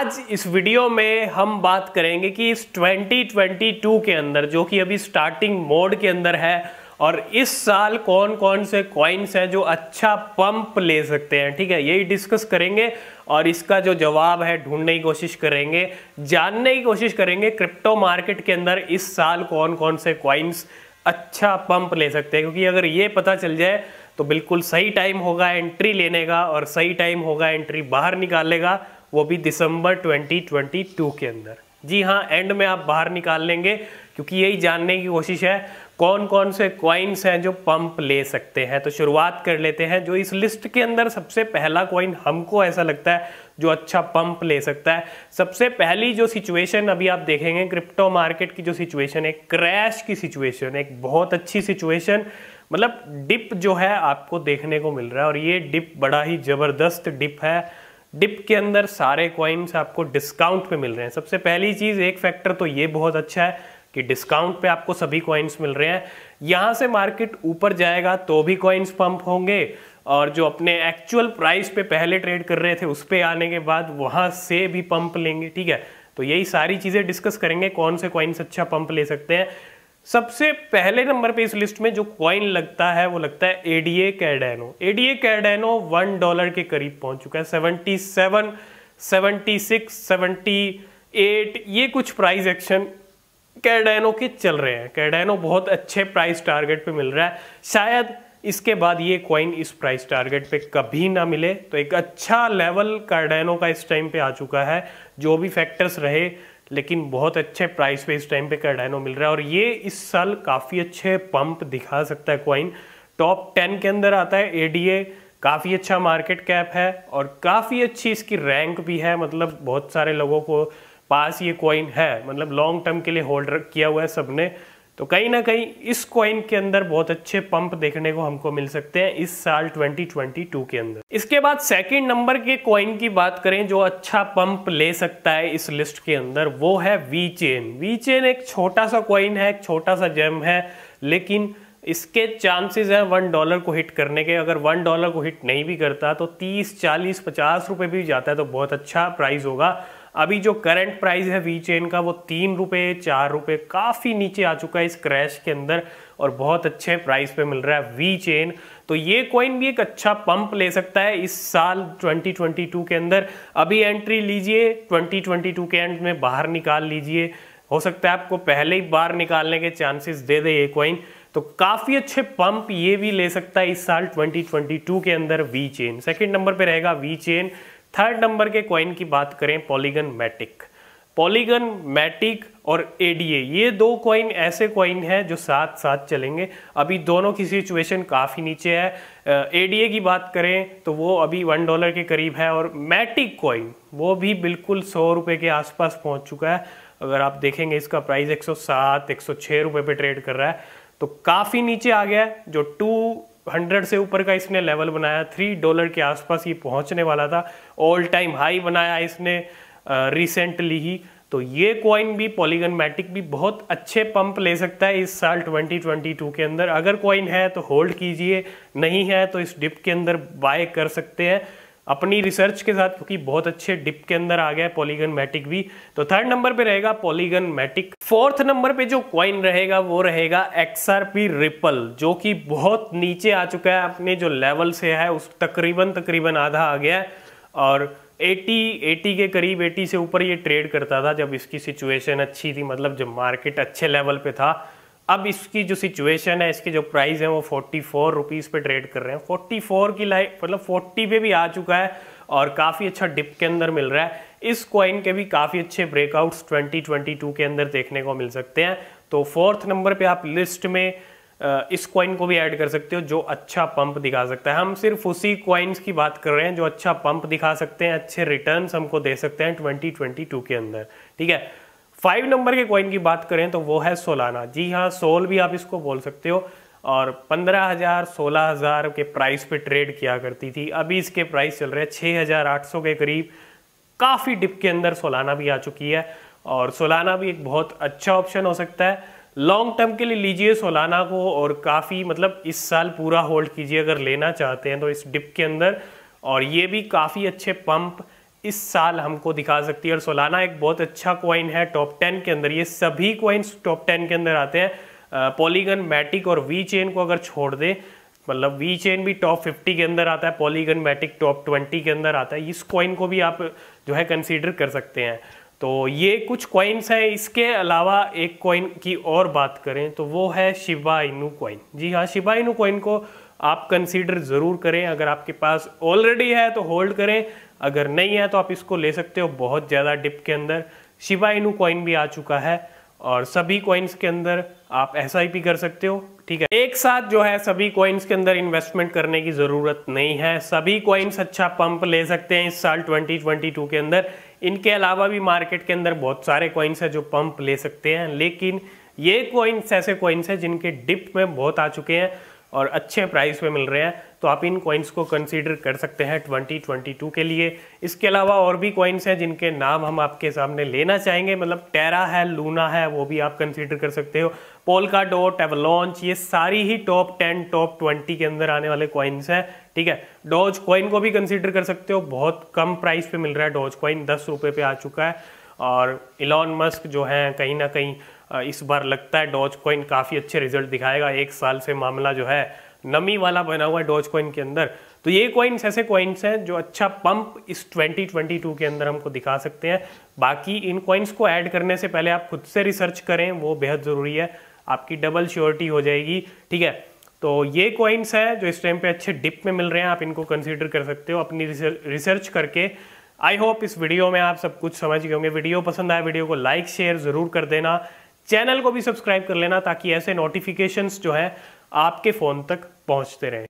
आज इस वीडियो में हम बात करेंगे कि इस 2022 के अंदर जो कि अभी स्टार्टिंग मोड के अंदर है और इस साल कौन कौन से कॉइन्स हैं जो अच्छा पंप ले सकते हैं ठीक है यही डिस्कस करेंगे और इसका जो जवाब है ढूंढने की कोशिश करेंगे जानने की कोशिश करेंगे क्रिप्टो मार्केट के अंदर इस साल कौन कौन से कॉइन्स अच्छा पंप ले सकते हैं क्योंकि अगर ये पता चल जाए तो बिल्कुल सही टाइम होगा एंट्री लेने का और सही टाइम होगा एंट्री बाहर निकालने का वो भी दिसंबर 2022 के अंदर जी हाँ एंड में आप बाहर निकाल लेंगे क्योंकि यही जानने की कोशिश है कौन कौन से क्वाइंस हैं जो पंप ले सकते हैं तो शुरुआत कर लेते हैं जो इस लिस्ट के अंदर सबसे पहला क्वाइन हमको ऐसा लगता है जो अच्छा पंप ले सकता है सबसे पहली जो सिचुएशन अभी आप देखेंगे क्रिप्टो मार्केट की जो सिचुएशन है क्रैश की सिचुएशन एक बहुत अच्छी सिचुएशन मतलब डिप जो है आपको देखने को मिल रहा है और ये डिप बड़ा ही ज़बरदस्त डिप है डिप के अंदर सारे कॉइन्स आपको डिस्काउंट पे मिल रहे हैं सबसे पहली चीज़ एक फैक्टर तो ये बहुत अच्छा है कि डिस्काउंट पे आपको सभी कॉइन्स मिल रहे हैं यहाँ से मार्केट ऊपर जाएगा तो भी कॉइन्स पंप होंगे और जो अपने एक्चुअल प्राइस पे पहले ट्रेड कर रहे थे उस पर आने के बाद वहाँ से भी पंप लेंगे ठीक है तो यही सारी चीज़ें डिस्कस करेंगे कौन से कॉइन्स अच्छा पंप ले सकते हैं सबसे पहले नंबर पे इस लिस्ट में जो क्वाइन लगता है वो लगता है ADA Cardano ADA Cardano one dollar के करीब पहुंच चुका है seventy seven seventy six seventy eight ये कुछ प्राइस एक्शन कैडेनो के चल रहे हैं कैडेनो बहुत अच्छे प्राइस टारगेट पे मिल रहा है शायद इसके बाद ये क्वाइन इस प्राइस टारगेट पे कभी ना मिले तो एक अच्छा लेवल कार्डेनो का इस टाइम पे आ चुका है जो भी फैक्टर्स रहे लेकिन बहुत अच्छे प्राइस पे इस टाइम पे कार्डाइनो मिल रहा है और ये इस साल काफ़ी अच्छे पंप दिखा सकता है कॉइन टॉप टेन के अंदर आता है ए काफ़ी अच्छा मार्केट कैप है और काफ़ी अच्छी इसकी रैंक भी है मतलब बहुत सारे लोगों को पास ये कॉइन है मतलब लॉन्ग टर्म के लिए होल्ड किया हुआ है सबने तो कहीं ना कहीं इस कॉइन के अंदर बहुत अच्छे पंप देखने को हमको मिल सकते हैं इस साल 2022 के अंदर इसके बाद सेकंड नंबर के कॉइन की बात करें जो अच्छा पंप ले सकता है इस लिस्ट के अंदर वो है वी चेन वी चेन एक छोटा सा कॉइन है एक छोटा सा जेम है लेकिन इसके चांसेस हैं वन डॉलर को हिट करने के अगर वन डॉलर को हिट नहीं भी करता तो तीस चालीस पचास रुपये भी जाता है तो बहुत अच्छा प्राइस होगा अभी जो करंट प्राइस है वी चेन का वो तीन रुपये चार रुपये काफ़ी नीचे आ चुका है इस क्रैश के अंदर और बहुत अच्छे प्राइस पे मिल रहा है वी चेन तो ये कॉइन भी एक अच्छा पंप ले सकता है इस साल 2022 के अंदर अभी एंट्री लीजिए 2022 के एंड में बाहर निकाल लीजिए हो सकता है आपको पहले ही बाहर निकालने के चांसेस दे दे ये कॉइन तो काफ़ी अच्छे पंप ये भी ले सकता है इस साल 2022 के अंदर वी चेन सेकेंड नंबर पे रहेगा वी चेन थर्ड नंबर के कॉइन की बात करें पॉलीगन मैटिक पॉलीगन मैटिक और एडीए ये दो कॉइन ऐसे कॉइन हैं जो साथ साथ चलेंगे अभी दोनों की सिचुएशन काफ़ी नीचे है एडीए की बात करें तो वो अभी वन डॉलर के करीब है और मैटिक कॉइन वो भी बिल्कुल सौ रुपये के आसपास पहुंच चुका है अगर आप देखेंगे इसका प्राइस 107 106 रुपए पे ट्रेड कर रहा है तो काफ़ी नीचे आ गया है जो टू हंड्रेड से ऊपर का इसने लेवल बनाया थ्री डॉलर के आसपास ये पहुंचने वाला था ऑल टाइम हाई बनाया इसने रिसेंटली ही तो ये कॉइन भी पॉलीगन मैटिक भी बहुत अच्छे पंप ले सकता है इस साल 2022 के अंदर अगर कॉइन है तो होल्ड कीजिए नहीं है तो इस डिप के अंदर बाय कर सकते हैं अपनी रिसर्च के साथ क्योंकि बहुत अच्छे डिप के अंदर आ गया है पॉलीगन मैटिक भी तो थर्ड नंबर पे रहेगा पॉलीगन मैटिक फोर्थ नंबर पे जो क्वाइन रहेगा वो रहेगा एक्सआरपी रिपल जो कि बहुत नीचे आ चुका है अपने जो लेवल से है उस तकरीबन तकरीबन आधा आ गया है और 80 80 के करीब 80 से ऊपर ये ट्रेड करता था जब इसकी सिचुएशन अच्छी थी मतलब जब मार्केट अच्छे लेवल पे था अब इसकी जो सिचुएशन है इसके जो प्राइस है वो फोर्टी फोर रुपीज़ पे ट्रेड कर रहे हैं फोर्टी फोर की लाइक मतलब फोर्टी पे भी आ चुका है और काफ़ी अच्छा डिप के अंदर मिल रहा है इस क्वाइन के भी काफ़ी अच्छे ब्रेकआउट्स 2022 के अंदर देखने को मिल सकते हैं तो फोर्थ नंबर पे आप लिस्ट में इस क्वाइन को भी ऐड कर सकते हो जो अच्छा पंप दिखा सकता है हम सिर्फ उसी क्वाइंस की बात कर रहे हैं जो अच्छा पंप दिखा सकते हैं अच्छे रिटर्न हमको दे सकते हैं 2022 के अंदर ठीक है फाइव नंबर के कॉइन की बात करें तो वो है सोलाना जी हाँ सोल भी आप इसको बोल सकते हो और पंद्रह हज़ार सोलह हज़ार के प्राइस पे ट्रेड किया करती थी अभी इसके प्राइस चल रहे हैं छः हज़ार आठ सौ के करीब काफ़ी डिप के अंदर सोलाना भी आ चुकी है और सोलाना भी एक बहुत अच्छा ऑप्शन हो सकता है लॉन्ग टर्म के लिए लीजिए सोलाना को और काफ़ी मतलब इस साल पूरा होल्ड कीजिए अगर लेना चाहते हैं तो इस डिप के अंदर और ये भी काफ़ी अच्छे पंप इस साल हमको दिखा सकती है और सोलाना एक बहुत अच्छा कॉइन है टॉप टेन के अंदर ये सभी कॉइन्स टॉप टेन के अंदर आते हैं पॉलीगन मैटिक और वी चेन को अगर छोड़ दे मतलब वी चेन भी टॉप फिफ्टी के अंदर आता है पॉलीगन मैटिक टॉप ट्वेंटी के अंदर आता है इस कॉइन को भी आप जो है कंसिडर कर सकते हैं तो ये कुछ कॉइन्स हैं इसके अलावा एक कॉइन की और बात करें तो वो है शिवा इनू कॉइन जी हाँ शिवा इनू कॉइन को आप कंसीडर ज़रूर करें अगर आपके पास ऑलरेडी है तो होल्ड करें अगर नहीं है तो आप इसको ले सकते हो बहुत ज़्यादा डिप के अंदर शिवा इनू कॉइन भी आ चुका है और सभी कॉइन्स के अंदर आप ऐसा ही भी कर सकते हो ठीक है एक साथ जो है सभी कॉइन्स के अंदर इन्वेस्टमेंट करने की ज़रूरत नहीं है सभी कॉइन्स अच्छा पंप ले सकते हैं इस साल 2022 के अंदर इनके अलावा भी मार्केट के अंदर बहुत सारे कॉइन्स हैं जो पंप ले सकते हैं लेकिन ये कॉइन्स ऐसे कॉइन्स हैं जिनके डिप में बहुत आ चुके हैं और अच्छे प्राइस पे मिल रहे हैं तो आप इन कॉइन्स को कंसीडर कर सकते हैं 2022 के लिए इसके अलावा और भी कॉइन्स हैं जिनके नाम हम आपके सामने लेना चाहेंगे मतलब टेरा है लूना है वो भी आप कंसीडर कर सकते हो पोलका डोट एवलॉन्च ये सारी ही टॉप टेन टॉप ट्वेंटी के अंदर आने वाले कॉइन्स हैं ठीक है डॉज कॉइन को भी कंसिडर कर सकते हो बहुत कम प्राइस पे मिल रहा है डॉज कॉइन दस रुपये पे आ चुका है और इलॉन मस्क जो है कहीं ना कहीं इस बार लगता है डॉज कॉइन काफ़ी अच्छे रिजल्ट दिखाएगा एक साल से मामला जो है नमी वाला बना हुआ है डॉज कॉइन के अंदर तो ये कॉइन्स ऐसे कॉइन्स हैं जो अच्छा पंप इस 2022 के अंदर हमको दिखा सकते हैं बाकी इन कॉइन्स को ऐड करने से पहले आप खुद से रिसर्च करें वो बेहद ज़रूरी है आपकी डबल श्योरिटी हो जाएगी ठीक है तो ये कॉइन्स है जो इस टाइम पे अच्छे डिप में मिल रहे हैं आप इनको कंसिडर कर सकते हो अपनी रिसर्च करके आई होप इस वीडियो में आप सब कुछ समझ गए होंगे वीडियो पसंद आए वीडियो को लाइक शेयर ज़रूर कर देना चैनल को भी सब्सक्राइब कर लेना ताकि ऐसे नोटिफिकेशंस जो है आपके फ़ोन तक पहुँचते रहें